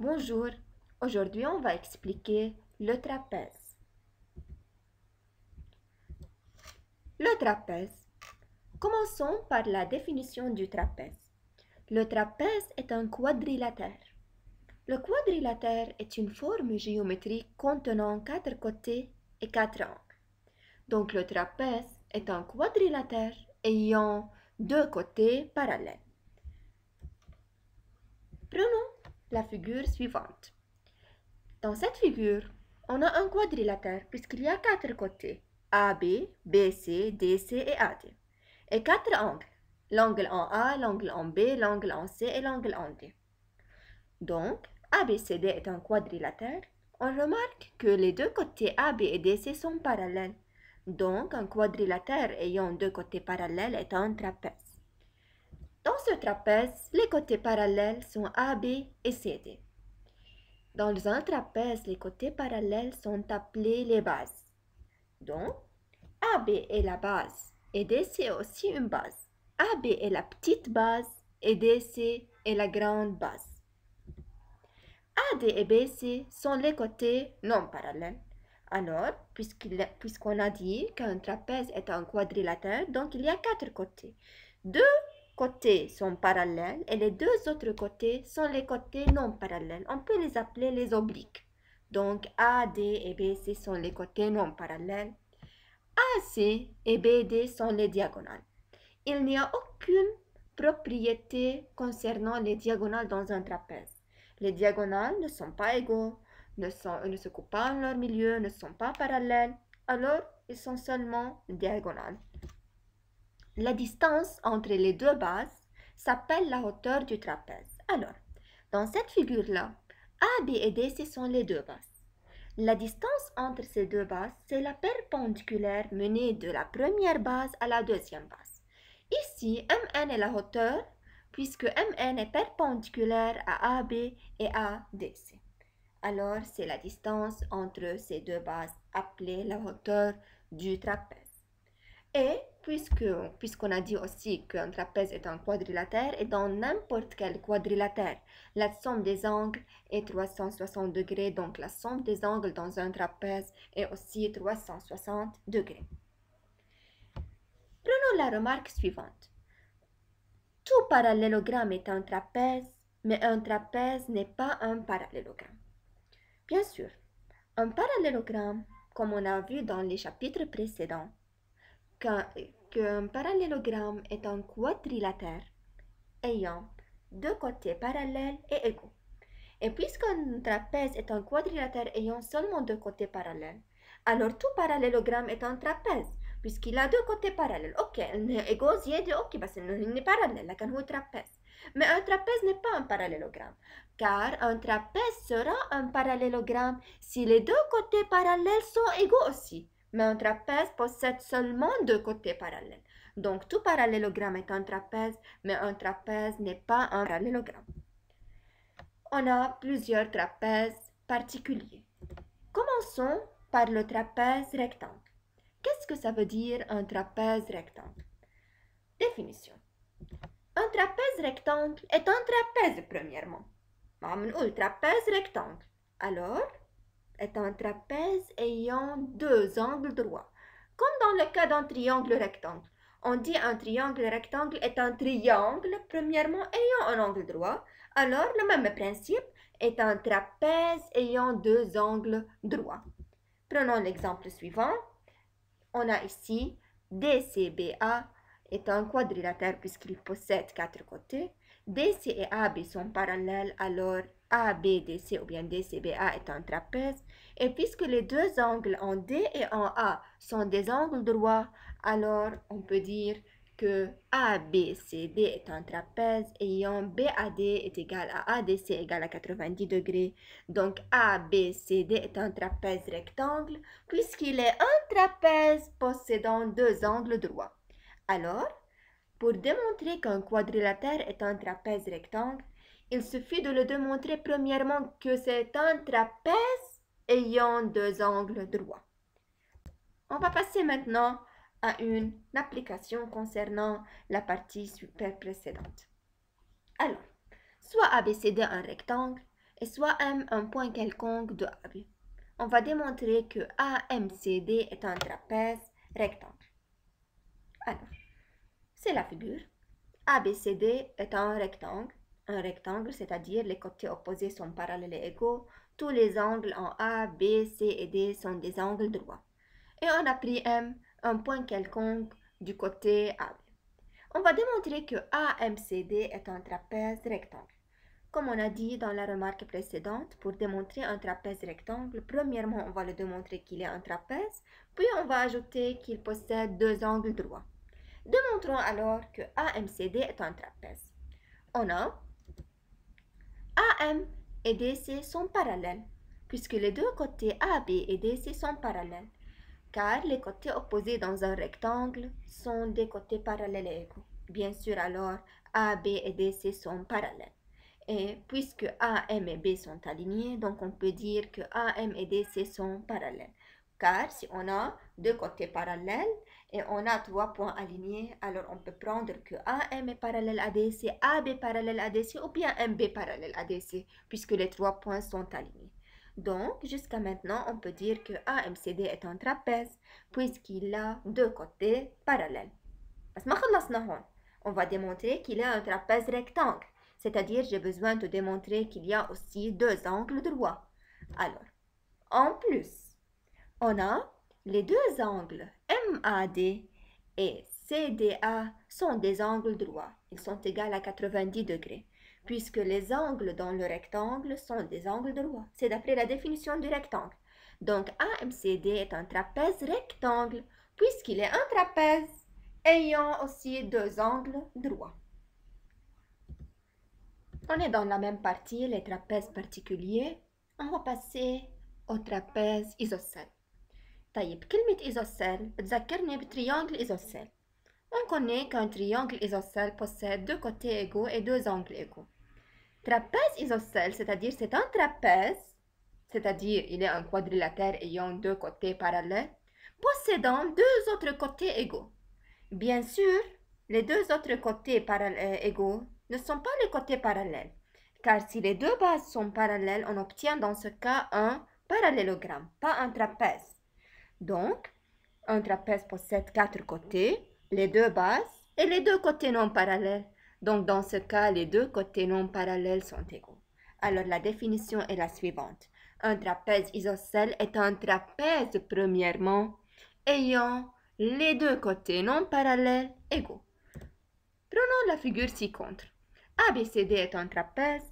Bonjour, aujourd'hui on va expliquer le trapèze. Le trapèze. Commençons par la définition du trapèze. Le trapèze est un quadrilatère. Le quadrilatère est une forme géométrique contenant quatre côtés et quatre angles. Donc le trapèze est un quadrilatère ayant deux côtés parallèles. Prenons la figure suivante. Dans cette figure, on a un quadrilatère puisqu'il y a quatre côtés AB, BC, DC et AD et quatre angles, l'angle en A, l'angle en B, l'angle en C et l'angle en D. Donc, ABCD est un quadrilatère. On remarque que les deux côtés AB et DC sont parallèles. Donc, un quadrilatère ayant deux côtés parallèles est un trapèze. Dans ce trapèze, les côtés parallèles sont AB et CD. Dans un trapèze, les côtés parallèles sont appelés les bases. Donc, AB est la base et DC est aussi une base. AB est la petite base et DC est la grande base. AD et BC sont les côtés non parallèles. Alors, puisqu'on a dit qu'un trapèze est un quadrilatère, donc il y a quatre côtés. Deux côtés sont parallèles et les deux autres côtés sont les côtés non parallèles. On peut les appeler les obliques. Donc AD et BC sont les côtés non parallèles. AC et BD sont les diagonales. Il n'y a aucune propriété concernant les diagonales dans un trapèze. Les diagonales ne sont pas égaux, ne, sont, ne se coupent pas en leur milieu, ne sont pas parallèles. Alors, ils sont seulement diagonales. La distance entre les deux bases s'appelle la hauteur du trapèze. Alors, dans cette figure-là, AB et DC sont les deux bases. La distance entre ces deux bases, c'est la perpendiculaire menée de la première base à la deuxième base. Ici, Mn est la hauteur, puisque Mn est perpendiculaire à AB et ADC. Alors, c'est la distance entre ces deux bases appelée la hauteur du trapèze. Et puisqu'on a dit aussi qu'un trapèze est un quadrilatère, et dans n'importe quel quadrilatère, la somme des angles est 360 degrés, donc la somme des angles dans un trapèze est aussi 360 degrés. Prenons la remarque suivante. Tout parallélogramme est un trapèze, mais un trapèze n'est pas un parallélogramme. Bien sûr, un parallélogramme, comme on a vu dans les chapitres précédents, qu'un parallélogramme est un quadrilatère ayant deux côtés parallèles et égaux. Et puisqu'un trapèze est un quadrilatère ayant seulement deux côtés parallèles, alors tout parallélogramme est un trapèze puisqu'il a deux côtés parallèles. Ok, égaux deux, ok, bah, il est parallèle parallèles, un un trapèze. Mais un trapèze n'est pas un parallélogramme, car un trapèze sera un parallélogramme si les deux côtés parallèles sont égaux aussi mais un trapèze possède seulement deux côtés parallèles. Donc tout parallélogramme est un trapèze, mais un trapèze n'est pas un parallélogramme. On a plusieurs trapèzes particuliers. Commençons par le trapèze rectangle. Qu'est-ce que ça veut dire un trapèze rectangle Définition. Un trapèze rectangle est un trapèze premièrement. Un trapèze rectangle. Alors, est un trapèze ayant deux angles droits, comme dans le cas d'un triangle rectangle. On dit un triangle rectangle est un triangle, premièrement, ayant un angle droit. Alors, le même principe est un trapèze ayant deux angles droits. Prenons l'exemple suivant. On a ici DCBA est un quadrilatère puisqu'il possède quatre côtés. DC et AB sont parallèles, alors ABDC ou bien DCBA est un trapèze. Et puisque les deux angles en D et en A sont des angles droits, alors on peut dire que ABCD est un trapèze ayant BAD est égal à ADC égal à 90 degrés. Donc ABCD est un trapèze rectangle puisqu'il est un trapèze possédant deux angles droits. Alors, pour démontrer qu'un quadrilatère est un trapèze rectangle, il suffit de le démontrer premièrement que c'est un trapèze ayant deux angles droits. On va passer maintenant à une application concernant la partie super précédente. Alors, soit ABCD un rectangle et soit M un point quelconque de AB. On va démontrer que AMCD est un trapèze rectangle. Alors, c'est la figure. ABCD est un rectangle. Un rectangle, c'est-à-dire les côtés opposés sont parallèles et égaux. Tous les angles en A, B, C et D sont des angles droits. Et on a pris M, un point quelconque du côté AB. On va démontrer que AMCD est un trapèze rectangle. Comme on a dit dans la remarque précédente, pour démontrer un trapèze rectangle, premièrement, on va le démontrer qu'il est un trapèze, puis on va ajouter qu'il possède deux angles droits. Démontrons alors que AMCD est un trapèze. On a AM et DC sont parallèles, puisque les deux côtés AB et DC sont parallèles, car les côtés opposés dans un rectangle sont des côtés parallèles Bien sûr, alors AB et DC sont parallèles. Et puisque AM et B sont alignés, donc on peut dire que AM et DC sont parallèles. Car si on a deux côtés parallèles, et on a trois points alignés, alors on peut prendre que AM est parallèle à DC, AB parallèle à DC ou bien MB parallèle à DC, puisque les trois points sont alignés. Donc, jusqu'à maintenant, on peut dire que AMCD est un trapèze, puisqu'il a deux côtés parallèles. On va démontrer qu'il est un trapèze rectangle, c'est-à-dire j'ai besoin de démontrer qu'il y a aussi deux angles droits. Alors, en plus, on a les deux angles MAD et CDA sont des angles droits. Ils sont égaux à 90 degrés, puisque les angles dans le rectangle sont des angles droits. C'est d'après la définition du rectangle. Donc AMCD est un trapèze rectangle, puisqu'il est un trapèze ayant aussi deux angles droits. On est dans la même partie, les trapèzes particuliers. On va passer au trapèze isocèle. طيب كلمة On connaît qu'un triangle isocèle possède deux côtés égaux et deux angles égaux. Trapèze isocèle, c'est-à-dire c'est un trapèze, c'est-à-dire il est un quadrilatère ayant deux côtés parallèles, possédant deux autres côtés égaux. Bien sûr, les deux autres côtés euh, égaux ne sont pas les côtés parallèles, car si les deux bases sont parallèles, on obtient dans ce cas un parallélogramme, pas un trapèze. Donc, un trapèze possède quatre côtés, les deux bases et les deux côtés non parallèles. Donc, dans ce cas, les deux côtés non parallèles sont égaux. Alors, la définition est la suivante. Un trapèze isocèle est un trapèze, premièrement, ayant les deux côtés non parallèles égaux. Prenons la figure ci-contre. ABCD est un trapèze,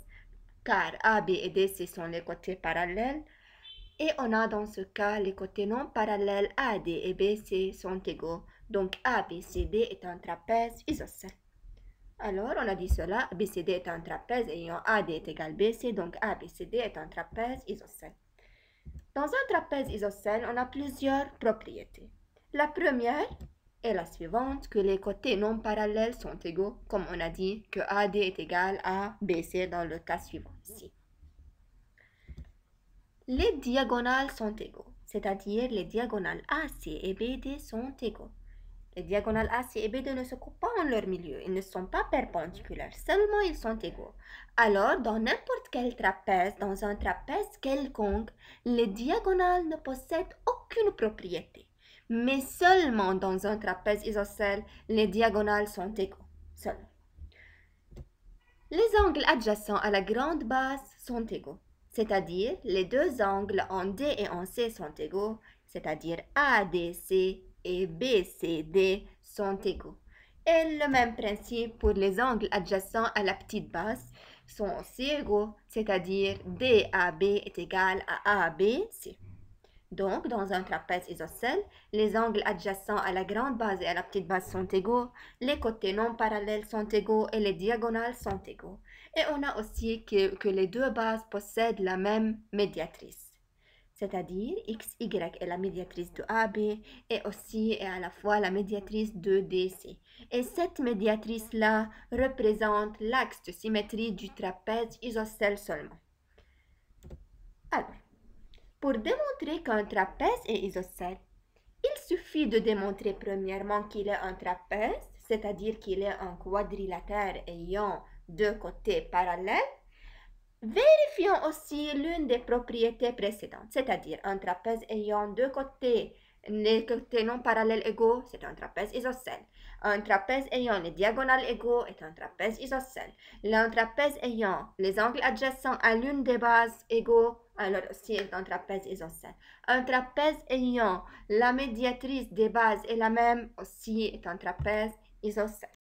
car AB et DC sont les côtés parallèles, et on a dans ce cas les côtés non parallèles AD et BC sont égaux. Donc ABCD est un trapèze isocèle. Alors on a dit cela, BCD est un trapèze ayant AD est égal BC, donc ABCD est un trapèze isocèle. Dans un trapèze isocèle, on a plusieurs propriétés. La première est la suivante, que les côtés non parallèles sont égaux, comme on a dit que AD est égal à BC dans le cas suivant ici. Les diagonales sont égaux, c'est-à-dire les diagonales AC et BD sont égaux. Les diagonales AC et BD ne se coupent pas en leur milieu, ils ne sont pas perpendiculaires, seulement ils sont égaux. Alors, dans n'importe quel trapèze, dans un trapèze quelconque, les diagonales ne possèdent aucune propriété. Mais seulement dans un trapèze isocèle, les diagonales sont égaux. Seulement. Les angles adjacents à la grande base sont égaux c'est-à-dire les deux angles en D et en C sont égaux, c'est-à-dire ADC et BCD sont égaux. Et le même principe pour les angles adjacents à la petite base sont aussi égaux, c'est-à-dire DAB est égal à ABC. Donc, dans un trapèze isocèle, les angles adjacents à la grande base et à la petite base sont égaux, les côtés non parallèles sont égaux et les diagonales sont égaux. Et on a aussi que, les deux bases possèdent la même médiatrice c'est-à-dire XY est la médiatrice de AB et aussi est à la fois la médiatrice de DC. Et cette médiatrice-là représente l'axe de symétrie du trapèze isocèle seulement. Alors, pour démontrer qu'un trapèze est isocèle, il suffit de démontrer premièrement qu'il est un trapèze, c'est-à-dire qu'il est un quadrilatère ayant deux côtés parallèles. Vérifions aussi l'une des propriétés précédentes, c'est-à-dire un trapèze ayant deux côtés, les côtés non parallèles égaux, c'est un trapèze isocèle. Un trapèze ayant les diagonales égaux est un trapèze isocèle. Un trapèze ayant les angles adjacents à l'une des bases égaux, alors aussi est un trapèze isocèle. Un trapèze ayant la médiatrice des bases est la même, aussi est un trapèze isocèle.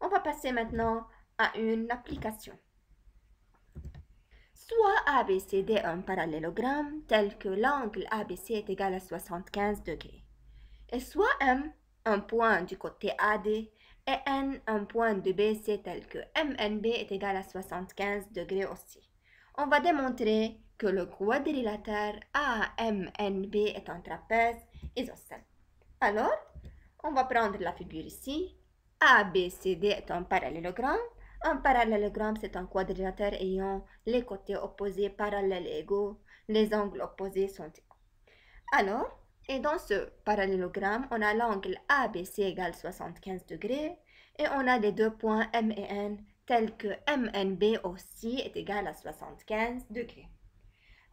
On va passer maintenant à une application. Soit ABCD un parallélogramme tel que l'angle ABC est égal à 75 degrés, et soit M, un point du côté AD, et N, un point de BC tel que MNB est égal à 75 degrés aussi. On va démontrer que le quadrilatère AMNB est un trapèze isocèle. Alors, on va prendre la figure ici. ABCD est un parallélogramme un parallélogramme, c'est un quadrilatère ayant les côtés opposés parallèles égaux. Les angles opposés sont égaux. Alors, et dans ce parallélogramme, on a l'angle ABC égale 75 degrés et on a les deux points M et N tels que MNB aussi est égal à 75 degrés.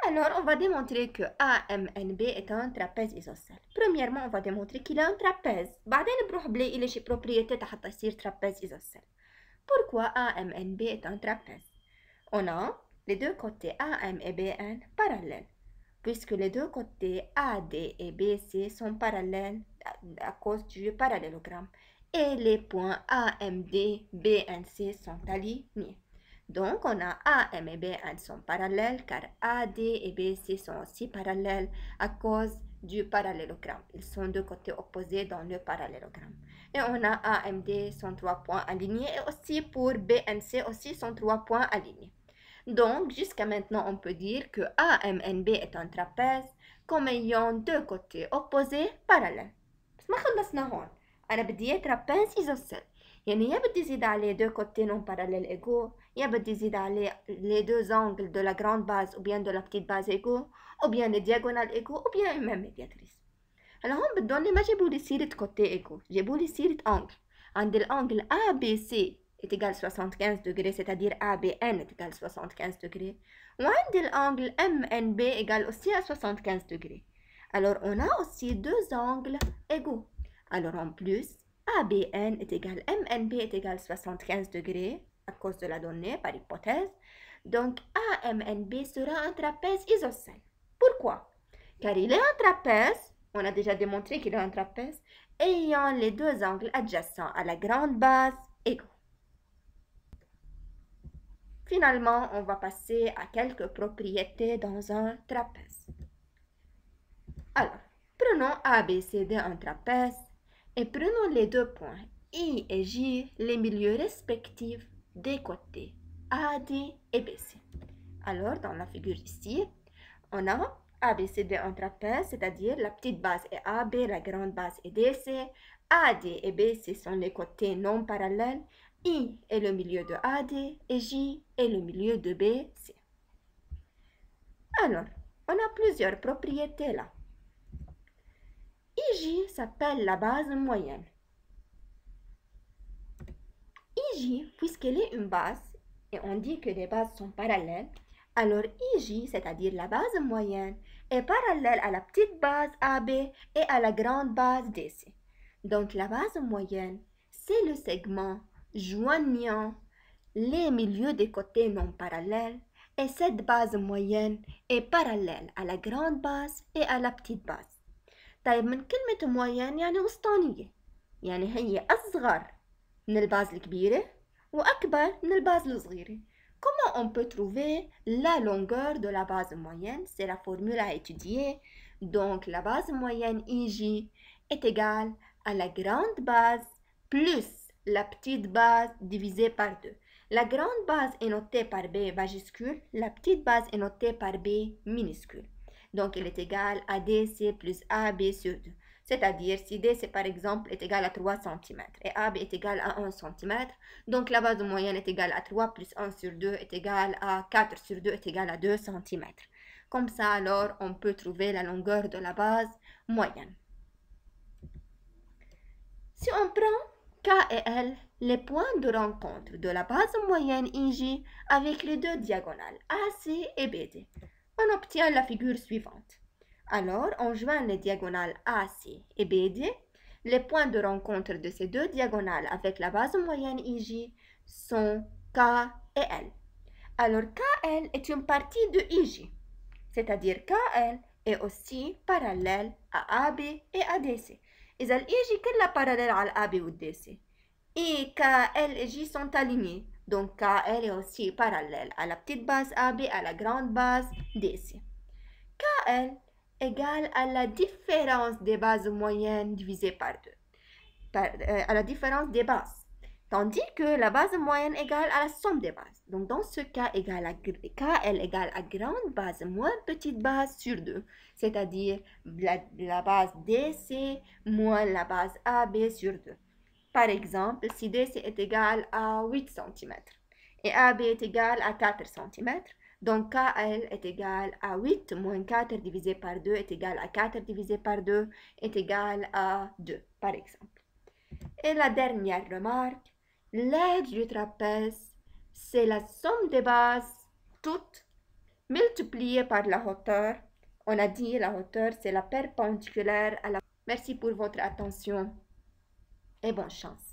Alors, on va démontrer que AMNB est un trapèze isocèle. Premièrement, on va démontrer qu'il est un trapèze. le problème, il propriété de trapèze isocèle. Pourquoi AMNB est un trapèze On a les deux côtés AM et BN parallèles, puisque les deux côtés AD et BC sont parallèles à cause du parallélogramme et les points AMD, BNC sont alignés. Donc, on a AM et BN sont parallèles car AD et BC sont aussi parallèles à cause du parallélogramme. Ils sont deux côtés opposés dans le parallélogramme. Et on a AMD, trois points alignés, et aussi pour BNC, aussi trois points alignés. Donc, jusqu'à maintenant, on peut dire que AMNB est un trapèze comme ayant deux côtés opposés parallèles. بس خلصنا هون. trapèze isocèle. Il يا a deux côtés non parallèles égaux, il y a les deux angles de la grande base ou bien de la petite base égaux ou bien les diagonales égaux ou bien même médiatrice alors on بدوني j'ai جابوا les côté égaux, j'ai جابوا les angles. Un عند l'angle ABC est égal à 75 degrés, c'est-à-dire ABN est égal à 75 degrés. Ou l'angle MNB égal aussi à 75 degrés. Alors, on a aussi deux angles égaux. Alors, en plus, ABN est égal, MNB est égal à 75 degrés à cause de la donnée par hypothèse. Donc AMNB sera un trapèze isocène. Pourquoi Car il est un trapèze, on a déjà démontré qu'il est un trapèze, ayant les deux angles adjacents à la grande base égaux. Finalement, on va passer à quelques propriétés dans un trapèze. Alors, prenons ABCD un trapèze et prenons les deux points I et J, les milieux respectifs des côtés, AD et BC. Alors, dans la figure ici, on a ABCD en trapèze, c'est-à-dire la petite base est AB, la grande base est DC. AD et BC sont les côtés non parallèles. I est le milieu de AD et J est le milieu de BC. Alors, on a plusieurs propriétés là. IJ s'appelle la base moyenne. IJ, puisqu'elle est une base, et on dit que les bases sont parallèles, alors IJ, c'est-à-dire la base moyenne, est parallèle à la petite base AB et à la grande base DC. Donc la base moyenne, c'est le segment joignant les milieux des côtés non parallèles et cette base moyenne est parallèle à la grande base et à la petite base. طيب من كلمة moyenne يعني وسطانية يعني هي أصغر Comment on peut trouver la longueur de la base moyenne C'est la formule à étudier. Donc, la base moyenne IJ est égale à la grande base plus la petite base divisée par 2. La grande base est notée par B majuscule, la petite base est notée par B minuscule. Donc, elle est égale à DC plus AB sur 2. C'est-à-dire si D par exemple est égal à 3 cm et AB est égal à 1 cm, donc la base moyenne est égale à 3 plus 1 sur 2 est égale à 4 sur 2 est égale à 2 cm. Comme ça alors on peut trouver la longueur de la base moyenne. Si on prend K et L, les points de rencontre de la base moyenne IJ avec les deux diagonales AC et BD, on obtient la figure suivante. Alors, on joint les diagonales AC et BD, les points de rencontre de ces deux diagonales avec la base moyenne IJ sont K et L. Alors, KL est une partie de IJ, c'est-à-dire KL est aussi parallèle à AB et ADC. IG est la parallèle à AB ou DC. Et KL et J sont alignés. Donc KL est aussi parallèle à la petite base AB, à la grande base DC. KL égale à la différence des bases moyennes divisée par 2, euh, à la différence des bases. Tandis que la base moyenne égale à la somme des bases. Donc, dans ce cas, égale à, égale à grande base moins petite base sur 2, c'est-à-dire la, la, base DC moins la base AB sur 2. Par exemple, si DC est égal à 8 cm et AB est égal à 4 cm, donc KL est égal à 8 moins 4 divisé par 2 est égal à 4 divisé par 2 est égal à 2, par exemple. Et la dernière remarque, l'aide du trapèze, c'est la somme des bases toutes multipliées par la hauteur. On a dit la hauteur, c'est la perpendiculaire à la... Merci pour votre attention et bonne chance.